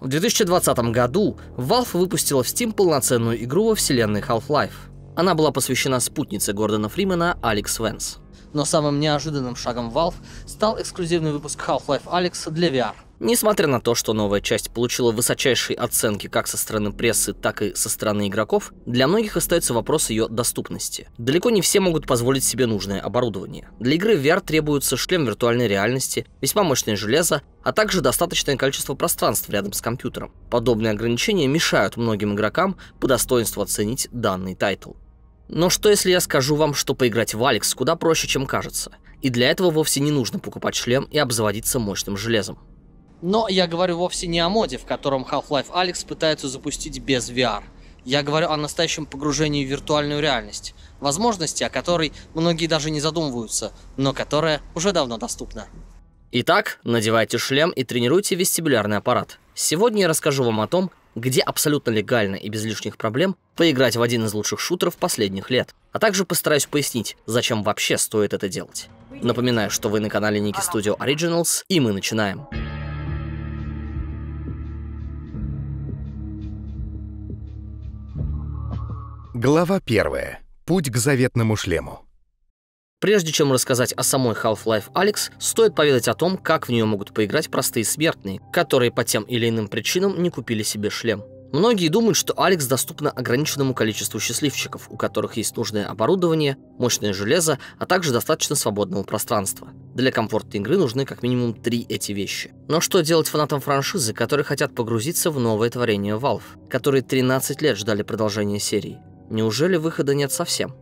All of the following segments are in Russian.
В 2020 году Valve выпустила в Steam полноценную игру во вселенной Half-Life. Она была посвящена спутнице Гордона Фримена Алекс Венс. Но самым неожиданным шагом Valve стал эксклюзивный выпуск Half-Life Алекс для VR. Несмотря на то, что новая часть получила высочайшие оценки как со стороны прессы, так и со стороны игроков, для многих остается вопрос ее доступности. Далеко не все могут позволить себе нужное оборудование. Для игры в VR требуется шлем виртуальной реальности, весьма мощное железо, а также достаточное количество пространств рядом с компьютером. Подобные ограничения мешают многим игрокам по достоинству оценить данный тайтл. Но что если я скажу вам, что поиграть в Алекс куда проще, чем кажется? И для этого вовсе не нужно покупать шлем и обзаводиться мощным железом. Но я говорю вовсе не о моде, в котором Half-Life Alex пытаются запустить без VR. Я говорю о настоящем погружении в виртуальную реальность, возможности, о которой многие даже не задумываются, но которая уже давно доступна. Итак, надевайте шлем и тренируйте вестибулярный аппарат. Сегодня я расскажу вам о том, где абсолютно легально и без лишних проблем поиграть в один из лучших шутеров последних лет. А также постараюсь пояснить, зачем вообще стоит это делать. Напоминаю, что вы на канале Ники Studio Originals, и мы начинаем. Глава 1. Путь к заветному шлему. Прежде чем рассказать о самой Half-Life Алекс, стоит поведать о том, как в нее могут поиграть простые смертные, которые по тем или иным причинам не купили себе шлем. Многие думают, что Алекс доступна ограниченному количеству счастливчиков, у которых есть нужное оборудование, мощное железо, а также достаточно свободного пространства. Для комфортной игры нужны как минимум три эти вещи. Но что делать фанатам франшизы, которые хотят погрузиться в новое творение Valve, которые 13 лет ждали продолжения серии? Неужели выхода нет совсем?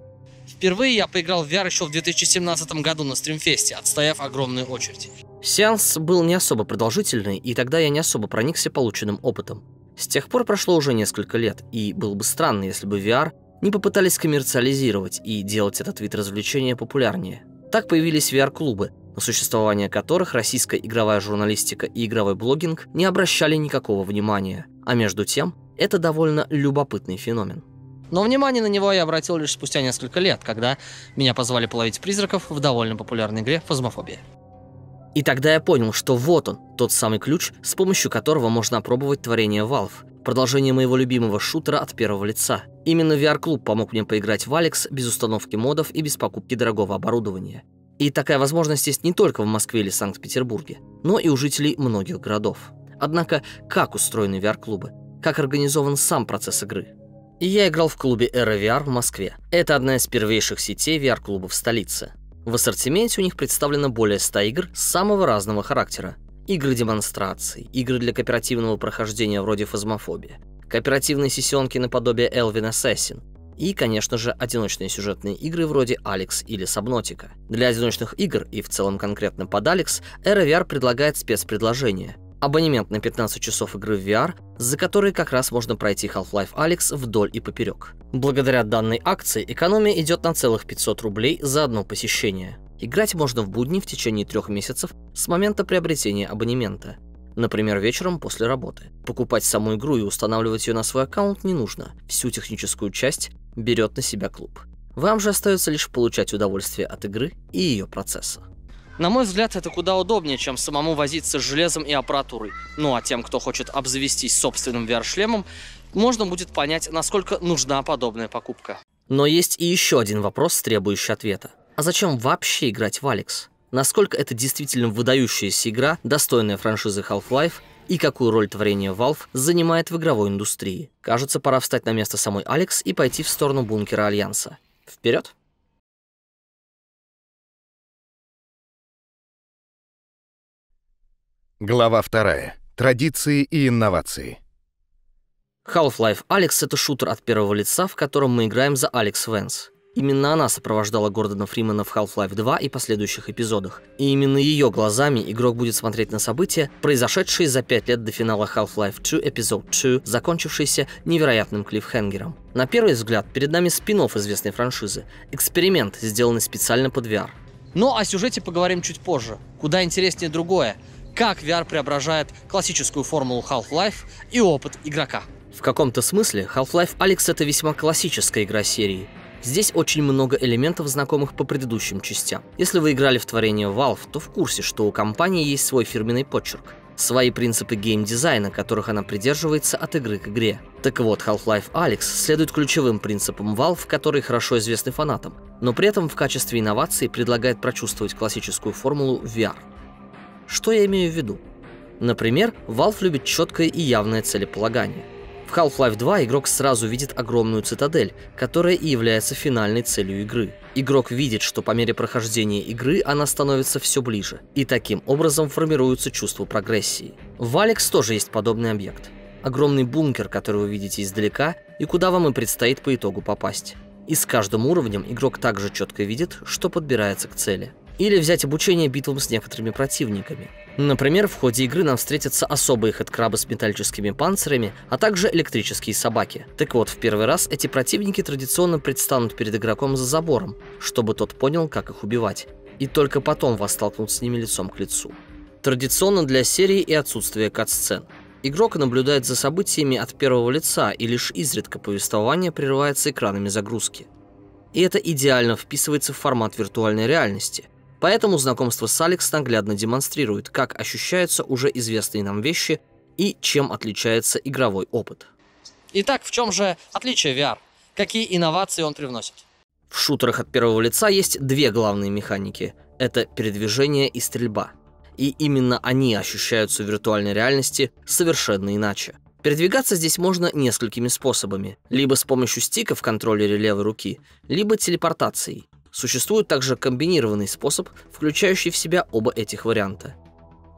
Впервые я поиграл в VR еще в 2017 году на стримфесте, отстояв огромную очередь. Сеанс был не особо продолжительный, и тогда я не особо проникся полученным опытом. С тех пор прошло уже несколько лет, и было бы странно, если бы VR не попытались коммерциализировать и делать этот вид развлечения популярнее. Так появились VR-клубы, на существование которых российская игровая журналистика и игровой блогинг не обращали никакого внимания. А между тем, это довольно любопытный феномен. Но внимание на него я обратил лишь спустя несколько лет, когда меня позвали половить призраков в довольно популярной игре «Фазмофобия». И тогда я понял, что вот он, тот самый ключ, с помощью которого можно опробовать творение Valve. Продолжение моего любимого шутера от первого лица. Именно VR-клуб помог мне поиграть в Алекс без установки модов и без покупки дорогого оборудования. И такая возможность есть не только в Москве или Санкт-Петербурге, но и у жителей многих городов. Однако, как устроены VR-клубы? Как организован сам процесс игры? И я играл в клубе Era в Москве. Это одна из первейших сетей VR-клубов столицы. В ассортименте у них представлено более 100 игр самого разного характера. Игры демонстраций, игры для кооперативного прохождения вроде «Фазмофобия», кооперативные сессионки наподобие Элвин Ассасин, и, конечно же, одиночные сюжетные игры вроде Алекс или Сабнотика. Для одиночных игр и в целом конкретно под Алекс, Era предлагает спецпредложение – абонемент на 15 часов игры в VR, за который как раз можно пройти Half-Life Alyx вдоль и поперек. Благодаря данной акции экономия идет на целых 500 рублей за одно посещение. Играть можно в будни в течение трех месяцев с момента приобретения абонемента. Например, вечером после работы. Покупать саму игру и устанавливать ее на свой аккаунт не нужно. Всю техническую часть берет на себя клуб. Вам же остается лишь получать удовольствие от игры и ее процесса. На мой взгляд, это куда удобнее, чем самому возиться с железом и аппаратурой. Ну а тем, кто хочет обзавестись собственным VR-шлемом, можно будет понять, насколько нужна подобная покупка. Но есть и еще один вопрос, требующий ответа. А зачем вообще играть в Алекс? Насколько это действительно выдающаяся игра, достойная франшизы Half-Life, и какую роль творение Valve занимает в игровой индустрии? Кажется, пора встать на место самой Алекс и пойти в сторону бункера Альянса. Вперед! Глава 2. Традиции и инновации. Half-Life Алекс это шутер от первого лица, в котором мы играем за Алекс Венс. Именно она сопровождала Гордона Фримена в Half-Life 2 и последующих эпизодах. И именно ее глазами игрок будет смотреть на события, произошедшие за пять лет до финала Half-Life 2 Episode 2, закончившийся невероятным клиффхенгером. На первый взгляд, перед нами спин известной франшизы. Эксперимент, сделанный специально под VR. Но ну, о сюжете поговорим чуть позже. Куда интереснее другое — как VR преображает классическую формулу Half-Life и опыт игрока. В каком-то смысле Half-Life Alex это весьма классическая игра серии. Здесь очень много элементов, знакомых по предыдущим частям. Если вы играли в творение Valve, то в курсе, что у компании есть свой фирменный почерк. Свои принципы геймдизайна, которых она придерживается от игры к игре. Так вот, Half-Life Alex следует ключевым принципам Valve, которые хорошо известны фанатам, но при этом в качестве инновации предлагает прочувствовать классическую формулу VR. Что я имею в виду? Например, Valve любит четкое и явное целеполагание. В Half-Life 2 игрок сразу видит огромную цитадель, которая и является финальной целью игры. Игрок видит, что по мере прохождения игры она становится все ближе, и таким образом формируется чувство прогрессии. В Алекс тоже есть подобный объект. Огромный бункер, который вы видите издалека, и куда вам и предстоит по итогу попасть. И с каждым уровнем игрок также четко видит, что подбирается к цели или взять обучение битвам с некоторыми противниками. Например, в ходе игры нам встретятся особые хэдкрабы с металлическими панцирями, а также электрические собаки. Так вот, в первый раз эти противники традиционно предстанут перед игроком за забором, чтобы тот понял, как их убивать, и только потом вас столкнут с ними лицом к лицу. Традиционно для серии и отсутствие кат-сцен. Игрок наблюдает за событиями от первого лица, и лишь изредка повествование прерывается экранами загрузки. И это идеально вписывается в формат виртуальной реальности, Поэтому знакомство с Алекс наглядно демонстрирует, как ощущаются уже известные нам вещи и чем отличается игровой опыт. Итак, в чем же отличие VR? Какие инновации он привносит? В шутерах от первого лица есть две главные механики. Это передвижение и стрельба. И именно они ощущаются в виртуальной реальности совершенно иначе. Передвигаться здесь можно несколькими способами. Либо с помощью стиков в контроллере левой руки, либо телепортацией. Существует также комбинированный способ, включающий в себя оба этих варианта.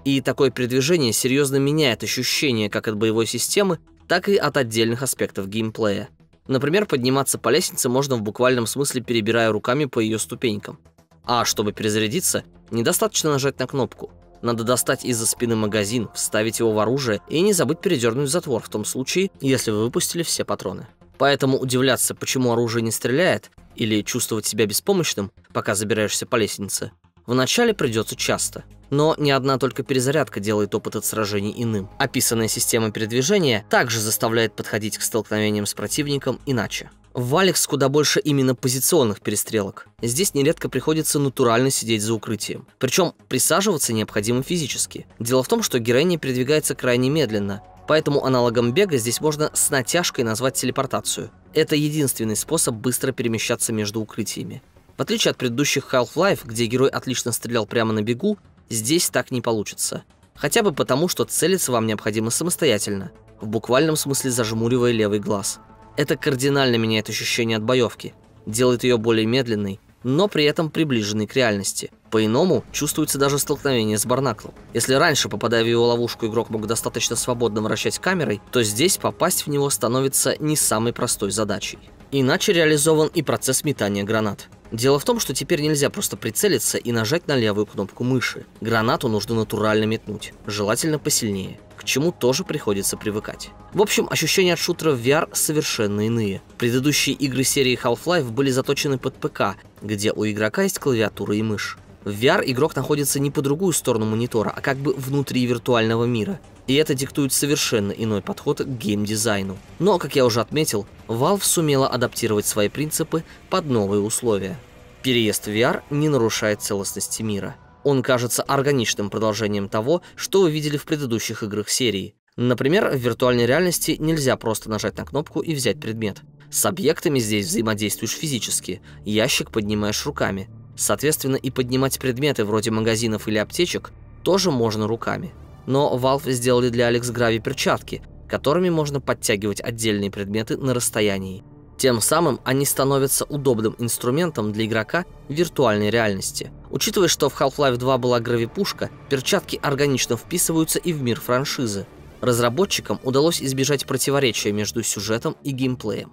И такое передвижение серьезно меняет ощущения как от боевой системы, так и от отдельных аспектов геймплея. Например, подниматься по лестнице можно в буквальном смысле перебирая руками по ее ступенькам. А чтобы перезарядиться, недостаточно нажать на кнопку. Надо достать из-за спины магазин, вставить его в оружие и не забыть передернуть затвор в том случае, если вы выпустили все патроны. Поэтому удивляться, почему оружие не стреляет, или чувствовать себя беспомощным, пока забираешься по лестнице, вначале придется часто. Но ни одна только перезарядка делает опыт от сражений иным. Описанная система передвижения также заставляет подходить к столкновениям с противником иначе. В Алекс куда больше именно позиционных перестрелок. Здесь нередко приходится натурально сидеть за укрытием. Причем присаживаться необходимо физически. Дело в том, что героиня передвигается крайне медленно, Поэтому аналогом бега здесь можно с натяжкой назвать телепортацию. Это единственный способ быстро перемещаться между укрытиями. В отличие от предыдущих Half-Life, где герой отлично стрелял прямо на бегу, здесь так не получится. Хотя бы потому, что целиться вам необходимо самостоятельно, в буквальном смысле зажмуривая левый глаз. Это кардинально меняет ощущение от боевки, делает ее более медленной, но при этом приближенной к реальности по-иному чувствуется даже столкновение с Барнаклом. Если раньше, попадая в его ловушку, игрок мог достаточно свободно вращать камерой, то здесь попасть в него становится не самой простой задачей. Иначе реализован и процесс метания гранат. Дело в том, что теперь нельзя просто прицелиться и нажать на левую кнопку мыши. Гранату нужно натурально метнуть, желательно посильнее, к чему тоже приходится привыкать. В общем, ощущения от шутера в VR совершенно иные. Предыдущие игры серии Half-Life были заточены под ПК, где у игрока есть клавиатура и мышь. В VR игрок находится не по другую сторону монитора, а как бы внутри виртуального мира. И это диктует совершенно иной подход к геймдизайну. Но, как я уже отметил, Valve сумела адаптировать свои принципы под новые условия. Переезд в VR не нарушает целостности мира. Он кажется органичным продолжением того, что вы видели в предыдущих играх серии. Например, в виртуальной реальности нельзя просто нажать на кнопку и взять предмет. С объектами здесь взаимодействуешь физически, ящик поднимаешь руками, Соответственно, и поднимать предметы вроде магазинов или аптечек тоже можно руками. Но Valve сделали для Алекс Грави перчатки, которыми можно подтягивать отдельные предметы на расстоянии. Тем самым они становятся удобным инструментом для игрока в виртуальной реальности. Учитывая, что в Half-Life 2 была гравипушка, перчатки органично вписываются и в мир франшизы. Разработчикам удалось избежать противоречия между сюжетом и геймплеем.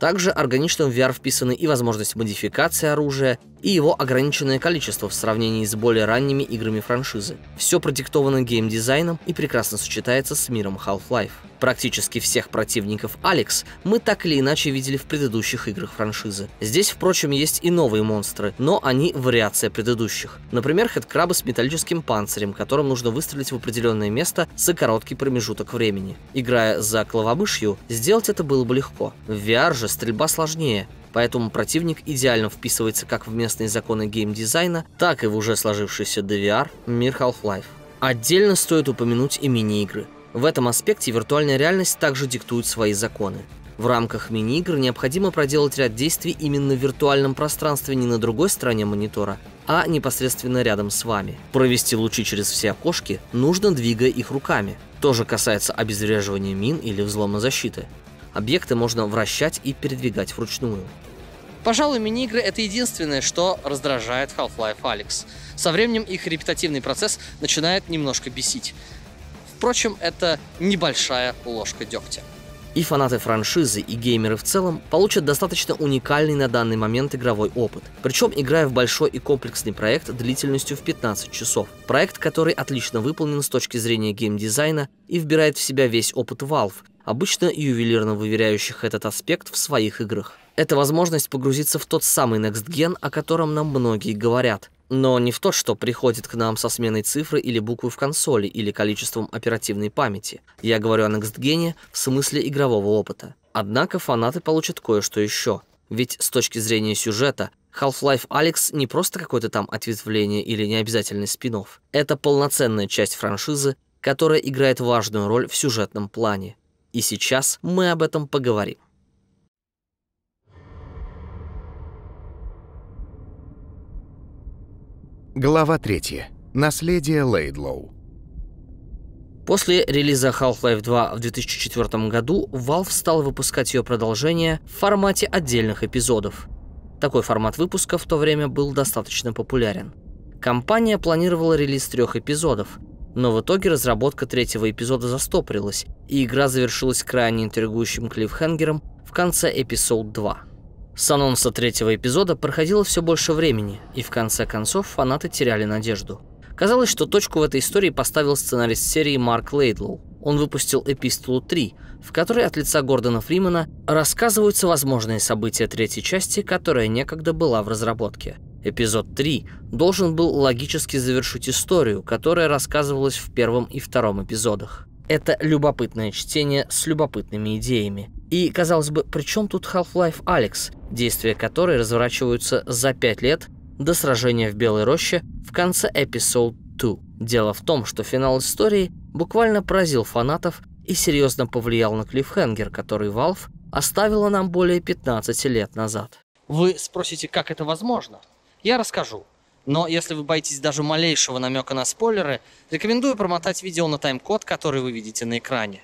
Также органично в VR вписаны и возможность модификации оружия, и его ограниченное количество в сравнении с более ранними играми франшизы. Все продиктовано геймдизайном и прекрасно сочетается с миром Half-Life. Практически всех противников Алекс мы так или иначе видели в предыдущих играх франшизы. Здесь, впрочем, есть и новые монстры, но они вариация предыдущих. Например, хедкрабы с металлическим панцирем, которым нужно выстрелить в определенное место за короткий промежуток времени. Играя за клавобышью, сделать это было бы легко. В VR же стрельба сложнее, поэтому противник идеально вписывается как в местные законы геймдизайна, так и в уже сложившийся DVR мир Half-Life. Отдельно стоит упомянуть и мини-игры. В этом аспекте виртуальная реальность также диктует свои законы. В рамках мини-игр необходимо проделать ряд действий именно в виртуальном пространстве не на другой стороне монитора, а непосредственно рядом с вами. Провести лучи через все окошки нужно, двигая их руками. То же касается обезвреживания мин или взлома защиты. Объекты можно вращать и передвигать вручную. Пожалуй, мини-игры — это единственное, что раздражает Half-Life Alyx. Со временем их репетативный процесс начинает немножко бесить. Впрочем, это небольшая ложка дегтя. И фанаты франшизы, и геймеры в целом получат достаточно уникальный на данный момент игровой опыт. Причем играя в большой и комплексный проект длительностью в 15 часов. Проект, который отлично выполнен с точки зрения геймдизайна и вбирает в себя весь опыт Valve, обычно ювелирно выверяющих этот аспект в своих играх. Это возможность погрузиться в тот самый Next Gen, о котором нам многие говорят. Но не в то, что приходит к нам со сменой цифры или буквы в консоли или количеством оперативной памяти. Я говорю о Next Gen в смысле игрового опыта. Однако фанаты получат кое-что еще. Ведь с точки зрения сюжета, Half-Life Alex не просто какое-то там ответвление или необязательный спин -офф. Это полноценная часть франшизы, которая играет важную роль в сюжетном плане. И сейчас мы об этом поговорим. Глава 3. Наследие Лейдлоу. После релиза Half-Life 2 в 2004 году Valve стал выпускать ее продолжение в формате отдельных эпизодов. Такой формат выпуска в то время был достаточно популярен. Компания планировала релиз трех эпизодов – но в итоге разработка третьего эпизода застопорилась, и игра завершилась крайне интригующим клиффхенгером в конце эпизод 2. С анонса третьего эпизода проходило все больше времени, и в конце концов фанаты теряли надежду. Казалось, что точку в этой истории поставил сценарист серии Марк Лейдлоу. Он выпустил «Эпистолу 3», в которой от лица Гордона Фримена рассказываются возможные события третьей части, которая некогда была в разработке – Эпизод 3 должен был логически завершить историю, которая рассказывалась в первом и втором эпизодах. Это любопытное чтение с любопытными идеями. И, казалось бы, при чем тут Half-Life Алекс, действия которой разворачиваются за 5 лет до сражения в Белой роще в конце эпизод 2. Дело в том, что финал истории буквально поразил фанатов и серьезно повлиял на клиффхенгер, который Valve оставила нам более 15 лет назад. Вы спросите, как это возможно? я расскажу. Но если вы боитесь даже малейшего намека на спойлеры, рекомендую промотать видео на тайм-код, который вы видите на экране.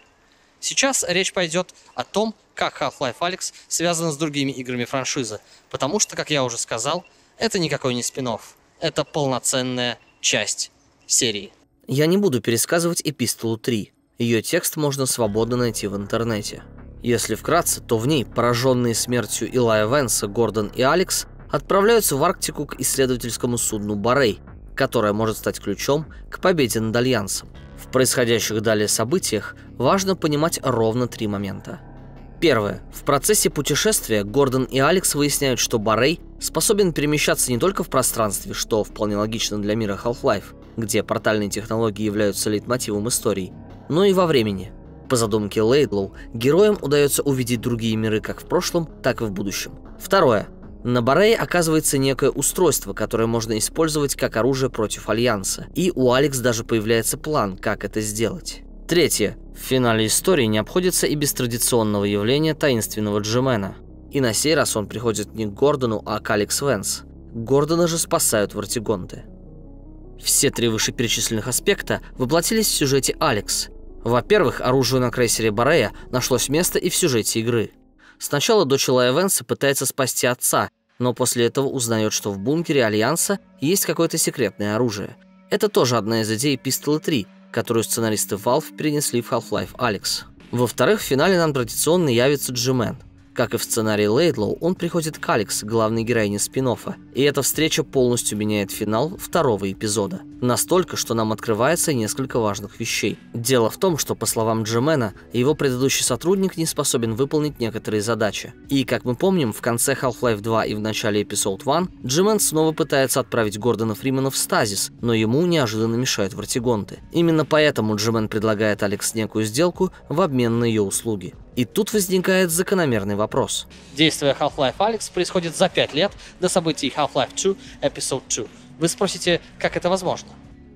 Сейчас речь пойдет о том, как Half-Life Alyx связана с другими играми франшизы, потому что, как я уже сказал, это никакой не спин -офф. Это полноценная часть серии. Я не буду пересказывать Эпистолу 3. Ее текст можно свободно найти в интернете. Если вкратце, то в ней пораженные смертью Илая Венса, Гордон и Алекс отправляются в Арктику к исследовательскому судну «Барей», которое может стать ключом к победе над Альянсом. В происходящих далее событиях важно понимать ровно три момента. Первое. В процессе путешествия Гордон и Алекс выясняют, что Барей способен перемещаться не только в пространстве, что вполне логично для мира Half-Life, где портальные технологии являются лейтмотивом истории, но и во времени. По задумке Лейдлоу, героям удается увидеть другие миры как в прошлом, так и в будущем. Второе. На Барее оказывается некое устройство, которое можно использовать как оружие против Альянса. И у Алекс даже появляется план, как это сделать. Третье. В финале истории не обходится и без традиционного явления таинственного Джимена. И на сей раз он приходит не к Гордону, а к Алекс Венс. Гордона же спасают вартигонты. Все три вышеперечисленных аспекта воплотились в сюжете Алекс. Во-первых, оружию на крейсере Барея нашлось место и в сюжете игры – Сначала дочь Лайвенса пытается спасти отца, но после этого узнает, что в бункере Альянса есть какое-то секретное оружие. Это тоже одна из идей Пистолы 3, которую сценаристы Valve перенесли в Half-Life Алекс. Во-вторых, в финале нам традиционно явится Джимен – как и в сценарии Лейдлоу, он приходит к Алекс, главной героине спин -оффа, и эта встреча полностью меняет финал второго эпизода. Настолько, что нам открывается несколько важных вещей. Дело в том, что, по словам Джемена, его предыдущий сотрудник не способен выполнить некоторые задачи. И, как мы помним, в конце Half-Life 2 и в начале эпизод 1 Джемен снова пытается отправить Гордона Фримена в стазис, но ему неожиданно мешают вартигонты. Именно поэтому Джемен предлагает Алекс некую сделку в обмен на ее услуги. И тут возникает закономерный вопрос. Действие Half-Life Алекс происходит за 5 лет до событий Half-Life 2 Episode 2. Вы спросите, как это возможно?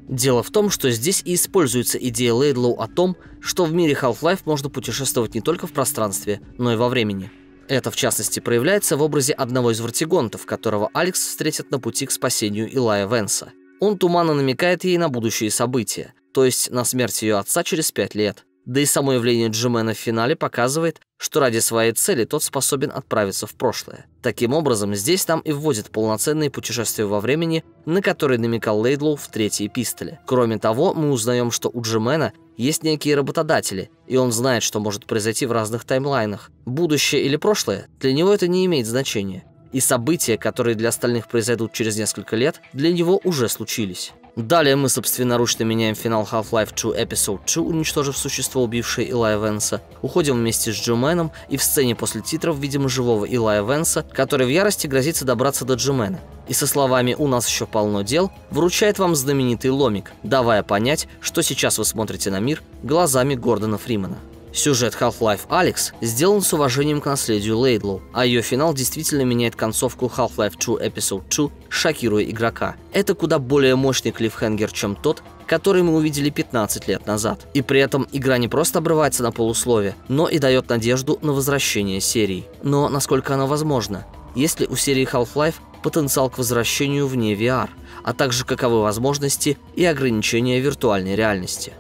Дело в том, что здесь и используется идея Лейдлоу о том, что в мире Half-Life можно путешествовать не только в пространстве, но и во времени. Это, в частности, проявляется в образе одного из вартигонтов, которого Алекс встретит на пути к спасению Илая Венса. Он туманно намекает ей на будущие события, то есть на смерть ее отца через пять лет. Да и само явление Джимена в финале показывает, что ради своей цели тот способен отправиться в прошлое. Таким образом, здесь нам и вводят полноценные путешествия во времени, на которые намекал Лейдлоу в третьей пистоле. Кроме того, мы узнаем, что у Джимена есть некие работодатели, и он знает, что может произойти в разных таймлайнах. Будущее или прошлое, для него это не имеет значения. И события, которые для остальных произойдут через несколько лет, для него уже случились. Далее мы собственноручно меняем финал Half-Life 2 Episode 2, уничтожив существо, убившее Илая Венса. Уходим вместе с Джуменом, и в сцене после титров видим живого Илая Венса, который в ярости грозится добраться до Джумена. И со словами «У нас еще полно дел» вручает вам знаменитый ломик, давая понять, что сейчас вы смотрите на мир глазами Гордона Фримена. Сюжет Half-Life Алекс сделан с уважением к наследию Лейдлоу, а ее финал действительно меняет концовку Half-Life 2 Episode 2, шокируя игрока. Это куда более мощный клиффхенгер, чем тот, который мы увидели 15 лет назад. И при этом игра не просто обрывается на полуслове, но и дает надежду на возвращение серии. Но насколько она возможна? Есть ли у серии Half-Life потенциал к возвращению вне VR, а также каковы возможности и ограничения виртуальной реальности?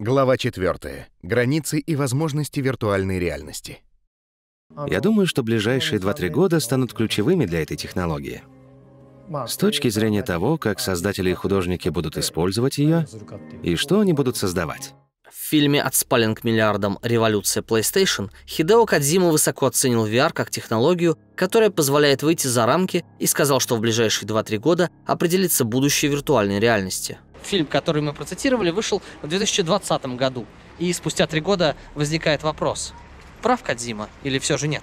Глава 4. Границы и возможности виртуальной реальности. Я думаю, что ближайшие 2-3 года станут ключевыми для этой технологии. С точки зрения того, как создатели и художники будут использовать ее и что они будут создавать. В фильме «От спален к миллиардам. Революция PlayStation» Хидео Кадзима высоко оценил VR как технологию, которая позволяет выйти за рамки и сказал, что в ближайшие 2-3 года определится будущее виртуальной реальности. Фильм, который мы процитировали, вышел в 2020 году. И спустя три года возникает вопрос, прав Кадзима или все же нет?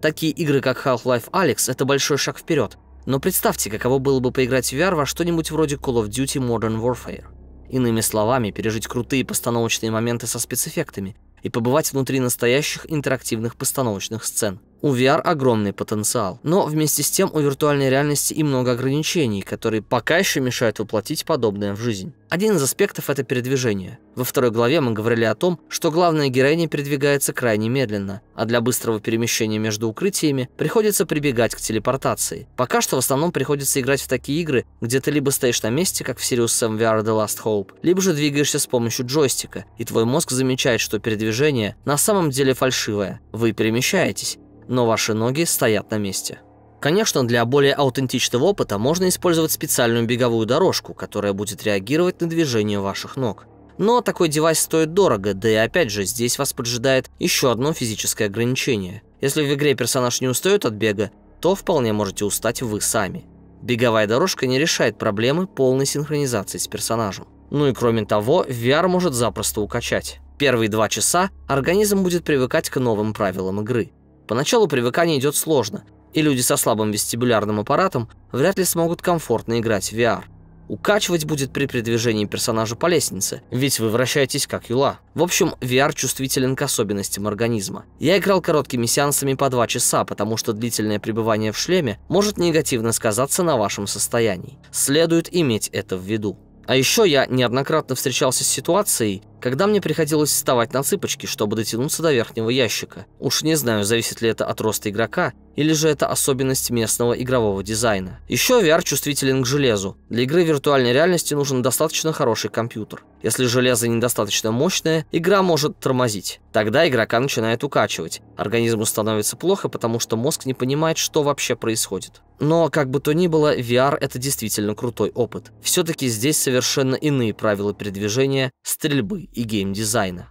Такие игры, как Half-Life Alex, это большой шаг вперед. Но представьте, каково было бы поиграть в VR во что-нибудь вроде Call of Duty Modern Warfare. Иными словами, пережить крутые постановочные моменты со спецэффектами и побывать внутри настоящих интерактивных постановочных сцен – у VR огромный потенциал, но вместе с тем у виртуальной реальности и много ограничений, которые пока еще мешают воплотить подобное в жизнь. Один из аспектов – это передвижение. Во второй главе мы говорили о том, что главная героиня передвигается крайне медленно, а для быстрого перемещения между укрытиями приходится прибегать к телепортации. Пока что в основном приходится играть в такие игры, где ты либо стоишь на месте, как в Sirius Sam VR The Last Hope, либо же двигаешься с помощью джойстика, и твой мозг замечает, что передвижение на самом деле фальшивое. Вы перемещаетесь, но ваши ноги стоят на месте. Конечно, для более аутентичного опыта можно использовать специальную беговую дорожку, которая будет реагировать на движение ваших ног. Но такой девайс стоит дорого, да и опять же, здесь вас поджидает еще одно физическое ограничение. Если в игре персонаж не устает от бега, то вполне можете устать вы сами. Беговая дорожка не решает проблемы полной синхронизации с персонажем. Ну и кроме того, VR может запросто укачать. Первые два часа организм будет привыкать к новым правилам игры – Поначалу привыкание идет сложно, и люди со слабым вестибулярным аппаратом вряд ли смогут комфортно играть в VR. Укачивать будет при передвижении персонажа по лестнице, ведь вы вращаетесь как юла. В общем, VR чувствителен к особенностям организма. Я играл короткими сеансами по 2 часа, потому что длительное пребывание в шлеме может негативно сказаться на вашем состоянии. Следует иметь это в виду. А еще я неоднократно встречался с ситуацией, когда мне приходилось вставать на цыпочки, чтобы дотянуться до верхнего ящика. Уж не знаю, зависит ли это от роста игрока, или же это особенность местного игрового дизайна. Еще VR чувствителен к железу. Для игры в виртуальной реальности нужен достаточно хороший компьютер. Если железо недостаточно мощное, игра может тормозить. Тогда игрока начинает укачивать. Организму становится плохо, потому что мозг не понимает, что вообще происходит. Но, как бы то ни было, VR это действительно крутой опыт. Все-таки здесь совершенно иные правила передвижения, стрельбы и геймдизайна.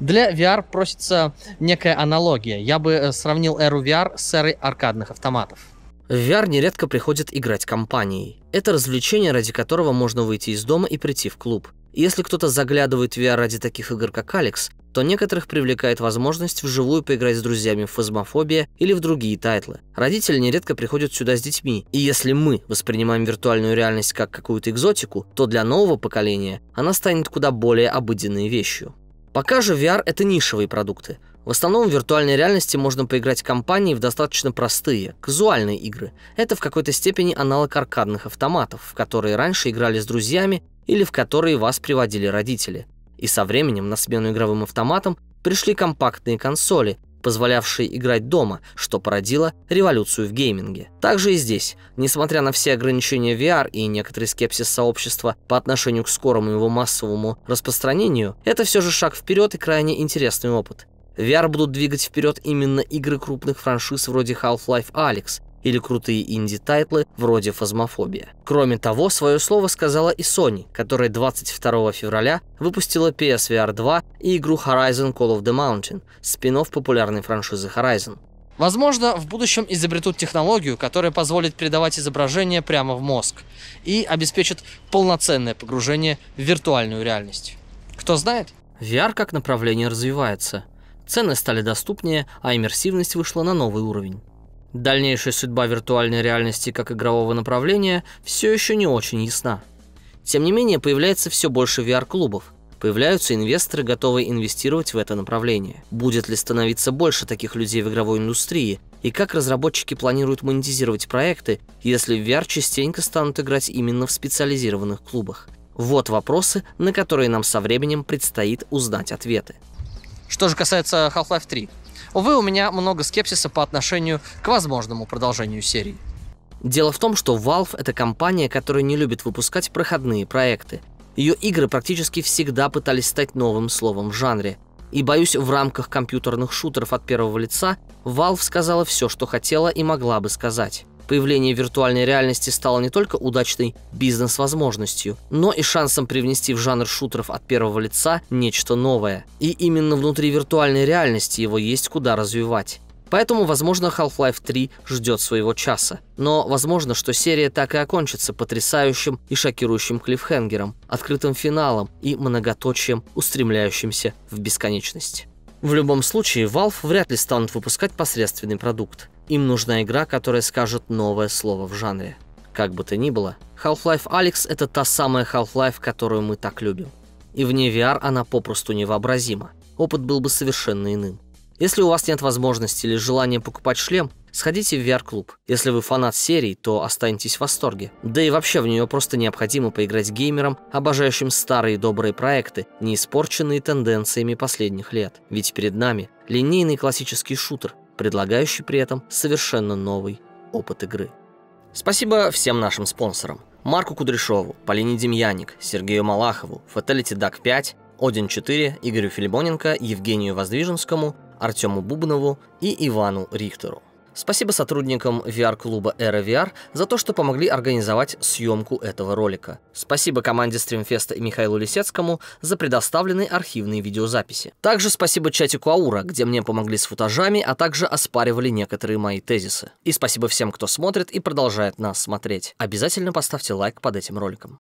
Для VR просится некая аналогия. Я бы э, сравнил эру VR с эрой аркадных автоматов. В VR нередко приходит играть компанией. Это развлечение, ради которого можно выйти из дома и прийти в клуб. Если кто-то заглядывает в VR ради таких игр, как Алекс, то некоторых привлекает возможность вживую поиграть с друзьями в фазмофобия или в другие тайтлы. Родители нередко приходят сюда с детьми, и если мы воспринимаем виртуальную реальность как какую-то экзотику, то для нового поколения она станет куда более обыденной вещью. Пока же VR — это нишевые продукты. В основном в виртуальной реальности можно поиграть в компании в достаточно простые, казуальные игры. Это в какой-то степени аналог аркадных автоматов, в которые раньше играли с друзьями или в которые вас приводили родители. И со временем на смену игровым автоматам пришли компактные консоли, позволявшие играть дома, что породило революцию в гейминге. Также и здесь, несмотря на все ограничения VR и некоторый скепсис сообщества по отношению к скорому его массовому распространению, это все же шаг вперед и крайне интересный опыт. VR будут двигать вперед именно игры крупных франшиз вроде Half-Life Alex или крутые инди-тайтлы вроде «Фазмофобия». Кроме того, свое слово сказала и Sony, которая 22 февраля выпустила PSVR 2 и игру Horizon Call of the Mountain, спин популярной франшизы Horizon. Возможно, в будущем изобретут технологию, которая позволит передавать изображение прямо в мозг и обеспечит полноценное погружение в виртуальную реальность. Кто знает? VR как направление развивается. Цены стали доступнее, а иммерсивность вышла на новый уровень. Дальнейшая судьба виртуальной реальности как игрового направления все еще не очень ясна. Тем не менее, появляется все больше VR-клубов. Появляются инвесторы, готовые инвестировать в это направление. Будет ли становиться больше таких людей в игровой индустрии? И как разработчики планируют монетизировать проекты, если в VR частенько станут играть именно в специализированных клубах? Вот вопросы, на которые нам со временем предстоит узнать ответы. Что же касается Half-Life 3, Увы, у меня много скепсиса по отношению к возможному продолжению серии. Дело в том, что Valve — это компания, которая не любит выпускать проходные проекты. Ее игры практически всегда пытались стать новым словом в жанре. И, боюсь, в рамках компьютерных шутеров от первого лица Valve сказала все, что хотела и могла бы сказать. Появление виртуальной реальности стало не только удачной бизнес-возможностью, но и шансом привнести в жанр шутеров от первого лица нечто новое. И именно внутри виртуальной реальности его есть куда развивать. Поэтому, возможно, Half-Life 3 ждет своего часа. Но возможно, что серия так и окончится потрясающим и шокирующим клиффхенгером, открытым финалом и многоточием, устремляющимся в бесконечность. В любом случае, Valve вряд ли станут выпускать посредственный продукт. Им нужна игра, которая скажет новое слово в жанре. Как бы то ни было, Half-Life Alyx — это та самая Half-Life, которую мы так любим. И вне VR она попросту невообразима. Опыт был бы совершенно иным. Если у вас нет возможности или желания покупать шлем, Сходите в VR-клуб. Если вы фанат серии, то останетесь в восторге. Да и вообще в нее просто необходимо поиграть геймерам, обожающим старые добрые проекты, не испорченные тенденциями последних лет. Ведь перед нами линейный классический шутер, предлагающий при этом совершенно новый опыт игры. Спасибо всем нашим спонсорам. Марку Кудряшову, Полине Демьяник, Сергею Малахову, Fatality Duck 5, Один 4, Игорю Филимоненко, Евгению Воздвиженскому, Артему Бубнову и Ивану Рихтеру. Спасибо сотрудникам VR-клуба Era VR за то, что помогли организовать съемку этого ролика. Спасибо команде Стримфеста и Михаилу Лисецкому за предоставленные архивные видеозаписи. Также спасибо чатику Аура, где мне помогли с футажами, а также оспаривали некоторые мои тезисы. И спасибо всем, кто смотрит и продолжает нас смотреть. Обязательно поставьте лайк под этим роликом.